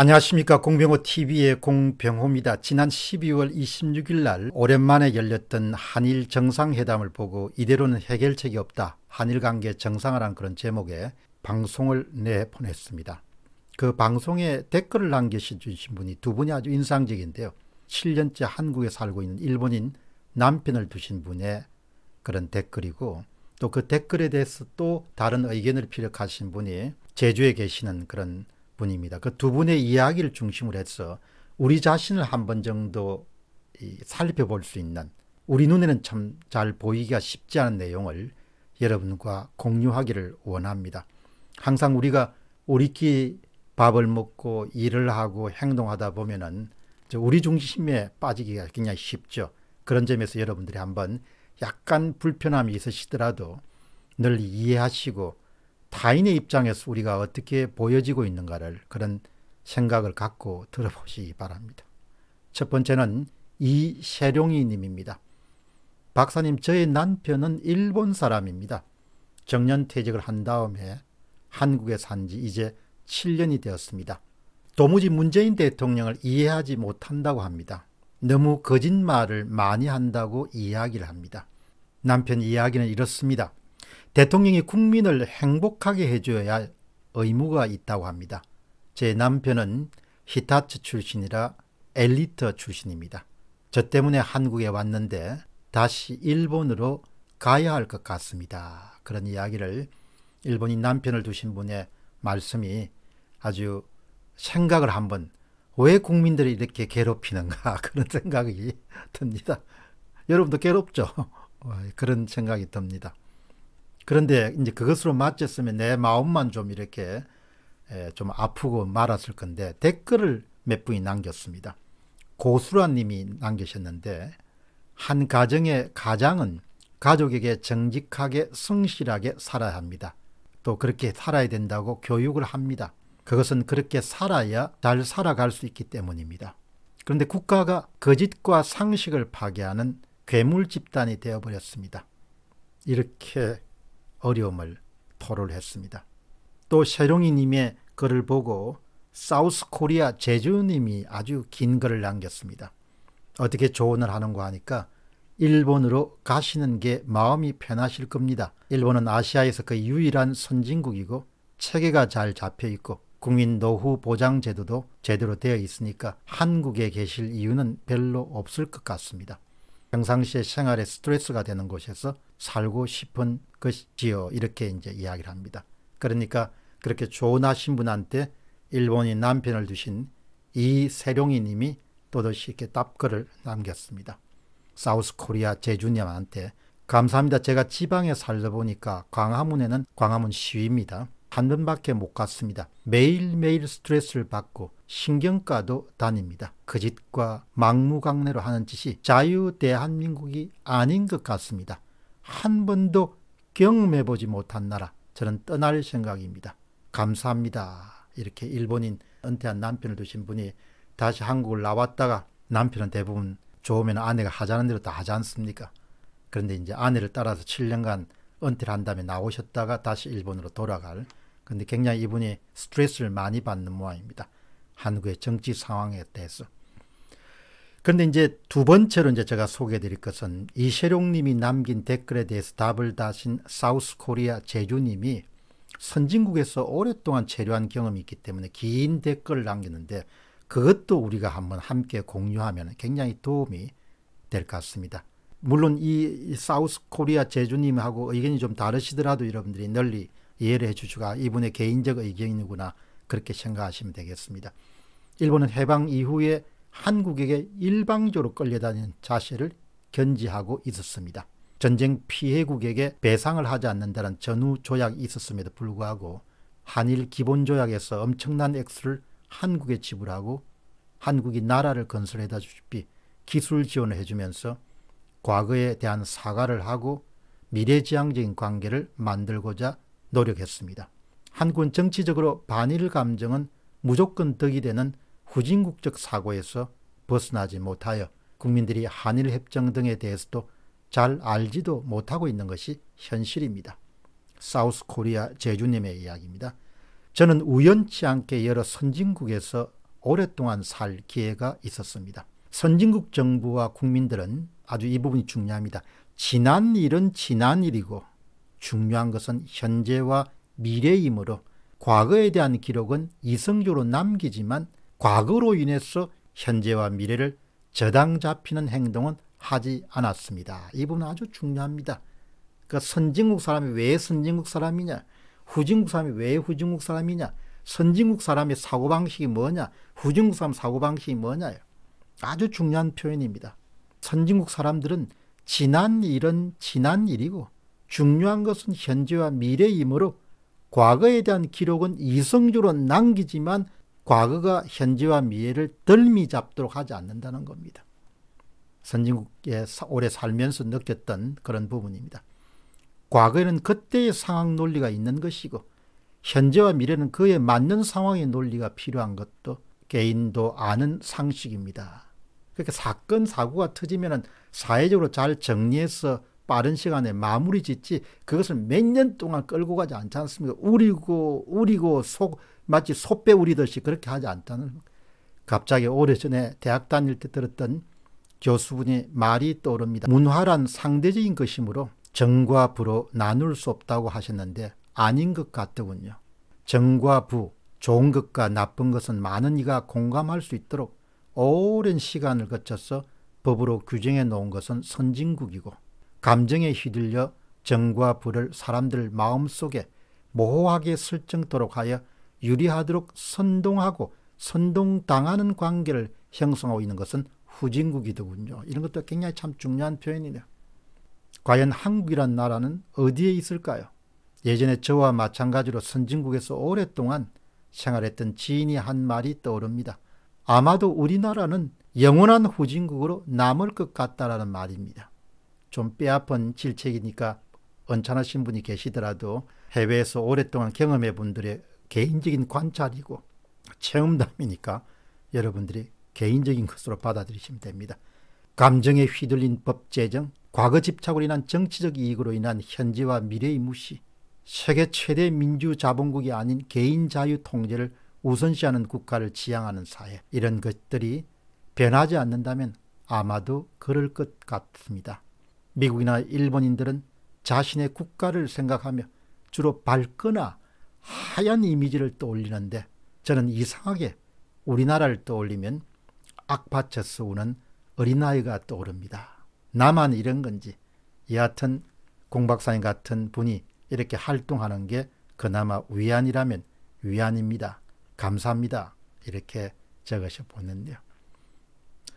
안녕하십니까 공병호TV의 공병호입니다. 지난 12월 26일 날 오랜만에 열렸던 한일 정상회담을 보고 이대로는 해결책이 없다. 한일관계 정상화란 그런 제목의 방송을 내보냈습니다. 그 방송에 댓글을 남겨주신 분이 두 분이 아주 인상적인데요. 7년째 한국에 살고 있는 일본인 남편을 두신 분의 그런 댓글이고 또 그 댓글에 대해서 또 다른 의견을 피력하신 분이 제주에 계시는 그런 분입니다. 그 두 분의 이야기를 중심으로 해서 우리 자신을 한 번 정도 살펴볼 수 있는 우리 눈에는 참 잘 보이기가 쉽지 않은 내용을 여러분과 공유하기를 원합니다. 항상 우리가 우리끼리 밥을 먹고 일을 하고 행동하다 보면은 우리 중심에 빠지기가 굉장히 쉽죠. 그런 점에서 여러분들이 한 번 약간 불편함이 있으시더라도 늘 이해하시고 타인의 입장에서 우리가 어떻게 보여지고 있는가를 그런 생각을 갖고 들어보시기 바랍니다. 첫 번째는 이세룡이 님입니다. 박사님 저의 남편은 일본 사람입니다. 정년퇴직을 한 다음에 한국에 산 지 이제 7년이 되었습니다. 도무지 문재인 대통령을 이해하지 못한다고 합니다. 너무 거짓말을 많이 한다고 이야기를 합니다. 남편 이야기는 이렇습니다. 대통령이 국민을 행복하게 해줘야 의무가 있다고 합니다. 제 남편은 히타츠 출신이라 엘리트 출신입니다. 저 때문에 한국에 왔는데 다시 일본으로 가야 할 것 같습니다. 그런 이야기를 일본인 남편을 두신 분의 말씀이 아주 생각을 한번 왜 국민들이 이렇게 괴롭히는가 그런 생각이 듭니다. 여러분도 괴롭죠? 그런 생각이 듭니다. 그런데 이제 그것으로 맞췄으면 내 마음만 좀 이렇게 좀 아프고 말았을 건데 댓글을 몇 분이 남겼습니다. 고수라님이 남기셨는데 한 가정의 가장은 가족에게 정직하게 성실하게 살아야 합니다. 또 그렇게 살아야 된다고 교육을 합니다. 그것은 그렇게 살아야 잘 살아갈 수 있기 때문입니다. 그런데 국가가 거짓과 상식을 파괴하는 괴물 집단이 되어버렸습니다. 이렇게 어려움을 토로했습니다. 또 세롱이님의 글을 보고 사우스 코리아 제주님이 아주 긴 글을 남겼습니다. 어떻게 조언을 하는가 하니까 일본으로 가시는 게 마음이 편하실 겁니다. 일본은 아시아에서 그 유일한 선진국이고 체계가 잘 잡혀 있고 국민 노후 보장 제도도 제대로 되어 있으니까 한국에 계실 이유는 별로 없을 것 같습니다. 평상시의 생활에 스트레스가 되는 곳에서 살고 싶은 것이지요. 이렇게 이제 이야기를 합니다. 그러니까 그렇게 조언하신 분한테 일본인 남편을 두신 이세룡이 님이 또다시 이렇게 답글을 남겼습니다. 사우스 코리아 제주님한테 감사합니다. 제가 지방에 살다 보니까 광화문에는 광화문 시위입니다. 한 번밖에 못 갔습니다. 매일매일 스트레스를 받고 신경과도 다닙니다. 거짓과 그 막무강내로 하는 짓이 자유 대한민국이 아닌 것 같습니다. 한 번도 경험해보지 못한 나라 저는 떠날 생각입니다. 감사합니다. 이렇게 일본인 은퇴한 남편을 두신 분이 다시 한국을 나왔다가 남편은 대부분 좋으면 아내가 하자는 대로 다 하지 않습니까? 그런데 이제 아내를 따라서 7년간 은퇴를 한 다음에 나오셨다가 다시 일본으로 돌아갈 근데 굉장히 이분이 스트레스를 많이 받는 모양입니다. 한국의 정치 상황에 대해서. 그런데 이제 두 번째로 이제 제가 소개해 드릴 것은 이세룡 님이 남긴 댓글에 대해서 답을 다신 사우스 코리아 제주 님이 선진국에서 오랫동안 체류한 경험이 있기 때문에 긴 댓글을 남겼는데 그것도 우리가 한번 함께 공유하면 굉장히 도움이 될 것 같습니다. 물론 이 사우스 코리아 제주님하고 의견이 좀 다르시더라도 여러분들이 널리 이해를 해주시고 이분의 개인적 의견이구나 그렇게 생각하시면 되겠습니다. 일본은 해방 이후에 한국에게 일방적으로 끌려다니는 자세를 견지하고 있었습니다. 전쟁 피해국에게 배상을 하지 않는다는 전후 조약이 있었음에도 불구하고 한일 기본조약에서 엄청난 액수를 한국에 지불하고 한국이 나라를 건설해다 주시 기술 지원을 해주면서 과거에 대한 사과를 하고 미래지향적인 관계를 만들고자 노력했습니다. 한군 정치적으로 반일 감정은 무조건 덕이 되는 후진국적 사고에서 벗어나지 못하여 국민들이 한일 협정 등에 대해서도 잘 알지도 못하고 있는 것이 현실입니다. 사우스 코리아 제주님의 이야기입니다. 저는 우연치 않게 여러 선진국에서 오랫동안 살 기회가 있었습니다. 선진국 정부와 국민들은 아주 이 부분이 중요합니다. 지난 일은 지난 일이고 중요한 것은 현재와 미래이므로 과거에 대한 기록은 이성적으로 남기지만 과거로 인해서 현재와 미래를 저당 잡히는 행동은 하지 않았습니다. 이 부분 아주 중요합니다. 그 선진국 사람이 왜 선진국 사람이냐? 후진국 사람이 왜 후진국 사람이냐? 선진국 사람의 사고방식이 뭐냐? 후진국 사람 사고방식이 뭐냐? 아주 중요한 표현입니다. 선진국 사람들은 지난 일은 지난 일이고 중요한 것은 현재와 미래이므로 과거에 대한 기록은 이성적으로 남기지만 과거가 현재와 미래를 덜미 잡도록 하지 않는다는 겁니다. 선진국에 오래 살면서 느꼈던 그런 부분입니다. 과거에는 그때의 상황 논리가 있는 것이고 현재와 미래는 그에 맞는 상황의 논리가 필요한 것도 개인도 아는 상식입니다. 그러니 사건 사고가 터지면 사회적으로 잘 정리해서 빠른 시간에 마무리 짓지 그것을 몇 년 동안 끌고 가지 않지 않습니까? 우리고 우리고 속 마치 소배 우리듯이 그렇게 하지 않다는 갑자기 오래전에 대학 다닐 때 들었던 교수분이 말이 떠오릅니다. 문화란 상대적인 것이므로 정과 부로 나눌 수 없다고 하셨는데 아닌 것 같더군요. 정과 부, 좋은 것과 나쁜 것은 많은 이가 공감할 수 있도록 오랜 시간을 거쳐서 법으로 규정해 놓은 것은 선진국이고 감정에 휘둘려 정과 불을 사람들 마음속에 모호하게 설정토록 하여 유리하도록 선동하고 선동당하는 관계를 형성하고 있는 것은 후진국이더군요. 이런 것도 굉장히 참 중요한 표현이네요. 과연 한국이란 나라는 어디에 있을까요? 예전에 저와 마찬가지로 선진국에서 오랫동안 생활했던 지인이 한 말이 떠오릅니다. 아마도 우리나라는 영원한 후진국으로 남을 것 같다라는 말입니다. 좀 뼈아픈 질책이니까 언짢으신 분이 계시더라도 해외에서 오랫동안 경험해 분들의 개인적인 관찰이고 체험담이니까 여러분들이 개인적인 것으로 받아들이시면 됩니다. 감정에 휘둘린 법 제정, 과거 집착으로 인한 정치적 이익으로 인한 현재와 미래의 무시, 세계 최대 민주 자본국이 아닌 개인 자유 통제를 우선시하는 국가를 지향하는 사회 이런 것들이 변하지 않는다면 아마도 그럴 것 같습니다. 미국이나 일본인들은 자신의 국가를 생각하며 주로 밝거나 하얀 이미지를 떠올리는데 저는 이상하게 우리나라를 떠올리면 악파쳐서 우는 어린아이가 떠오릅니다. 나만 이런 건지 여하튼 공박사님 같은 분이 이렇게 활동하는 게 그나마 위안이라면 위안입니다. 감사합니다. 이렇게 적으셔 보는데요.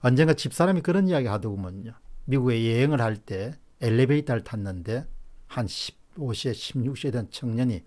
언젠가 집사람이 그런 이야기 하더군요. 미국에 여행을 할 때 엘리베이터를 탔는데 한 15세, 16세 된 청년이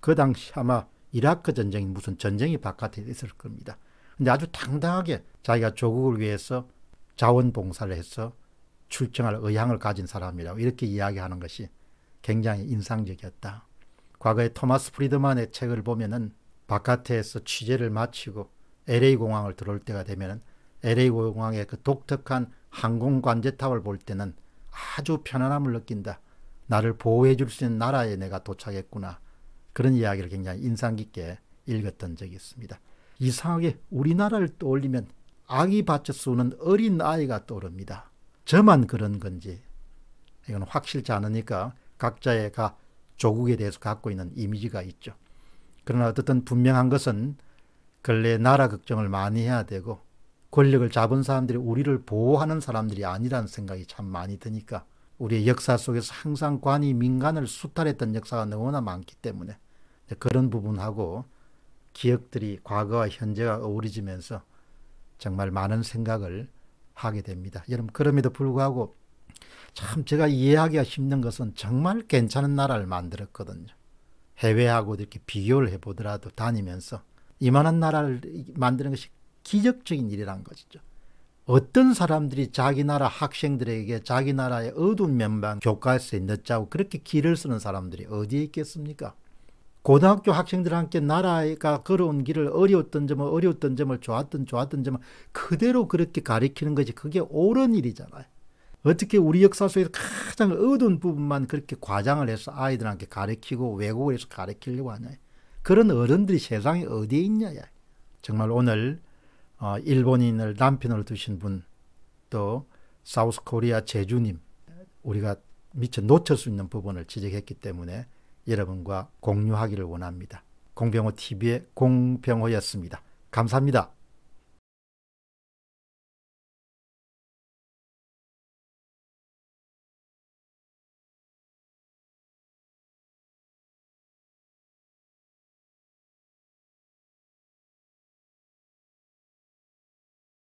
그 당시 아마 이라크 전쟁이 무슨 전쟁이 바깥에 있을 겁니다. 근데 아주 당당하게 자기가 조국을 위해서 자원봉사를 해서 출정할 의향을 가진 사람이라고 이렇게 이야기하는 것이 굉장히 인상적이었다. 과거에 토마스 프리드만의 책을 보면은 바깥에서 취재를 마치고 LA공항을 들어올 때가 되면은 LA 공항의 그 독특한 항공 관제탑을 볼 때는 아주 편안함을 느낀다. 나를 보호해 줄 수 있는 나라에 내가 도착했구나. 그런 이야기를 굉장히 인상 깊게 읽었던 적이 있습니다. 이상하게 우리나라를 떠올리면 아기 받쳐수는 어린 아이가 떠오릅니다. 저만 그런 건지 이건 확실치 않으니까 각자의 각 조국에 대해서 갖고 있는 이미지가 있죠. 그러나 어쨌든 분명한 것은 근래 나라 걱정을 많이 해야 되고 권력을 잡은 사람들이 우리를 보호하는 사람들이 아니라는 생각이 참 많이 드니까 우리의 역사 속에서 항상 관이 민간을 수탈했던 역사가 너무나 많기 때문에 그런 부분하고 기억들이 과거와 현재가 어우러지면서 정말 많은 생각을 하게 됩니다. 여러분 그럼에도 불구하고 참 제가 이해하기가 힘든 것은 정말 괜찮은 나라를 만들었거든요. 해외하고 이렇게 비교를 해보더라도 다니면서 이만한 나라를 만드는 것이 기적적인 일이라는 것이죠. 어떤 사람들이 자기 나라 학생들에게 자기 나라의 어두운 면방 교과서에 넣자고 그렇게 길을 쓰는 사람들이 어디에 있겠습니까? 고등학교 학생들 함께 나라가 걸어온 길을 어려웠던 점을 어려웠던 점을 좋았던 좋았던 점을 그대로 그렇게 가리키는 것이 그게 옳은 일이잖아요. 어떻게 우리 역사 속에서 가장 어두운 부분만 그렇게 과장을 해서 아이들한테 가르치고 외국에서 가르치려고 하냐. 그런 어른들이 세상에 어디에 있냐. 정말 오늘 어, 일본인을 남편으로 두신 분, 또 사우스 코리아 제주님, 우리가 미처 놓칠 수 있는 부분을 지적했기 때문에 여러분과 공유하기를 원합니다. 공병호 TV의 공병호였습니다. 감사합니다.